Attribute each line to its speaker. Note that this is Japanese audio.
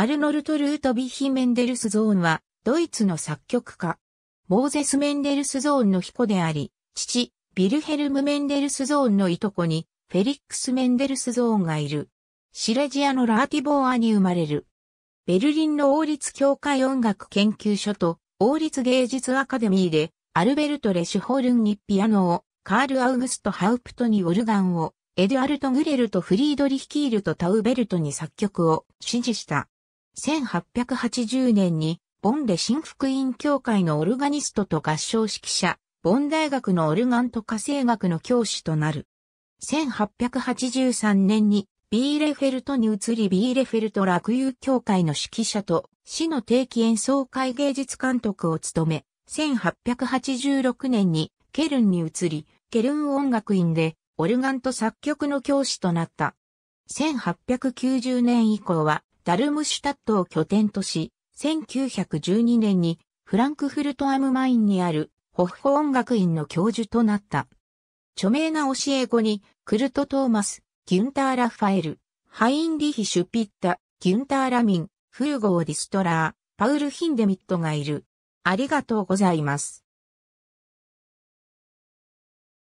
Speaker 1: アルノルト・ルート・ビヒ・メンデルスゾーンは、ドイツの作曲家。
Speaker 2: モーゼス・メンデルスゾーンの彦であり、父、ビルヘルム・メンデルスゾーンのいとこに、フェリックス・メンデルスゾーンがいる。シレジアのラーティボーアに生まれる。ベルリンの王立協会音楽研究所と、王立芸術アカデミーで、アルベルト・レシュホルンにピアノを、カール・アウグスト・ハウプトにオルガンを、エドアルト・グレルとフリードリヒキールとタウベルトに作曲を指示した。1880年に、ボンで新福音教会のオルガニストと合唱指揮者、ボン大学のオルガンと家政学の教師となる。1883年に、ビーレフェルトに移りビーレフェルト落友協会の指揮者と、市の定期演奏会芸術監督を務め、1886年にケルンに移り、ケルン音楽院でオルガンと作曲の教師となった。1890年以降はダルムシュタットを拠点とし、1912年にフランクフルトアムマインにあるホッホ音楽院の教授となった。著名な教え子に、クルト・トーマス、ギュンター・ラファエル、ハインリヒ・シュピッタ、ギュンター・ラ
Speaker 1: ミン、フーゴー・ディストラー、パウル・ヒンデミットがいる。ありがとうございます。